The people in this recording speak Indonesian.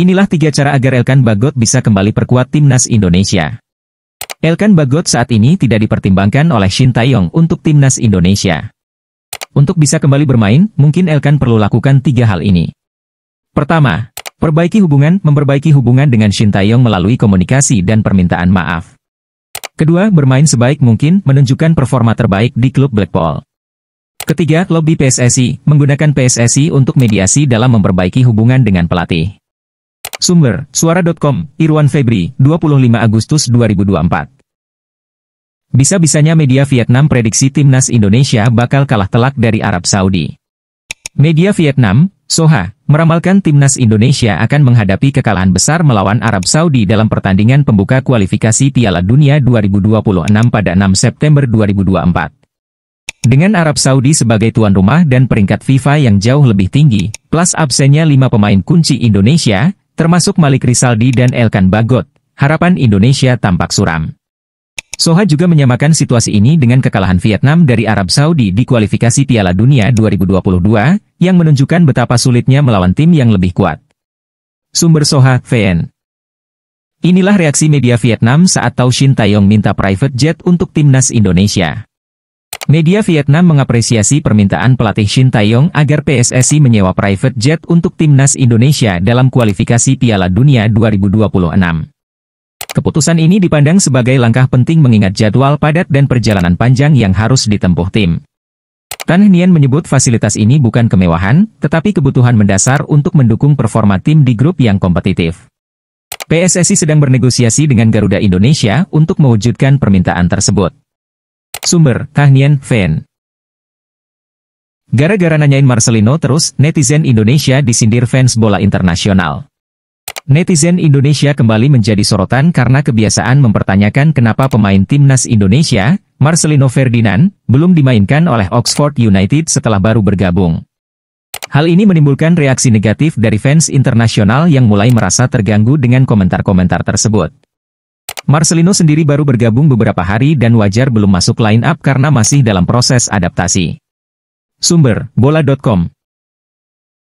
Inilah tiga cara agar Elkan Bagot bisa kembali perkuat timnas Indonesia. Elkan Bagot saat ini tidak dipertimbangkan oleh Shin Taeyong untuk timnas Indonesia. Untuk bisa kembali bermain, mungkin Elkan perlu lakukan tiga hal ini. Pertama, perbaiki hubungan, memperbaiki hubungan dengan Shin Taeyong melalui komunikasi dan permintaan maaf. Kedua, bermain sebaik mungkin, menunjukkan performa terbaik di klub Blackpool. Ketiga, lobby PSSI, menggunakan PSSI untuk mediasi dalam memperbaiki hubungan dengan pelatih. Sumber, suara.com, Irwan Febri, 25 Agustus 2024. Bisa-bisanya media Vietnam prediksi timnas Indonesia bakal kalah telak dari Arab Saudi. Media Vietnam, Soha, meramalkan timnas Indonesia akan menghadapi kekalahan besar melawan Arab Saudi dalam pertandingan pembuka kualifikasi Piala Dunia 2026 pada 6 September 2024. Dengan Arab Saudi sebagai tuan rumah dan peringkat FIFA yang jauh lebih tinggi, plus absennya lima pemain kunci Indonesia, termasuk Malik Risaldi dan Elkan Bagot, harapan Indonesia tampak suram. Soha juga menyamakan situasi ini dengan kekalahan Vietnam dari Arab Saudi di kualifikasi Piala Dunia 2022, yang menunjukkan betapa sulitnya melawan tim yang lebih kuat. Sumber Soha, VN Inilah reaksi media Vietnam saat Tau Shin Taeyong minta private jet untuk timnas Indonesia. Media Vietnam mengapresiasi permintaan pelatih Shin Taeyong agar PSSI menyewa private jet untuk timnas Indonesia dalam kualifikasi Piala Dunia 2026. Keputusan ini dipandang sebagai langkah penting mengingat jadwal padat dan perjalanan panjang yang harus ditempuh tim. Tan menyebut fasilitas ini bukan kemewahan, tetapi kebutuhan mendasar untuk mendukung performa tim di grup yang kompetitif. PSSI sedang bernegosiasi dengan Garuda Indonesia untuk mewujudkan permintaan tersebut. Sumber, Kahnian, Fan. Gara-gara nanyain Marcelino terus, netizen Indonesia disindir fans bola internasional. Netizen Indonesia kembali menjadi sorotan karena kebiasaan mempertanyakan kenapa pemain timnas Indonesia, Marcelino Ferdinand, belum dimainkan oleh Oxford United setelah baru bergabung. Hal ini menimbulkan reaksi negatif dari fans internasional yang mulai merasa terganggu dengan komentar-komentar tersebut. Marcelino sendiri baru bergabung beberapa hari dan wajar belum masuk line up karena masih dalam proses adaptasi. Sumber, bola.com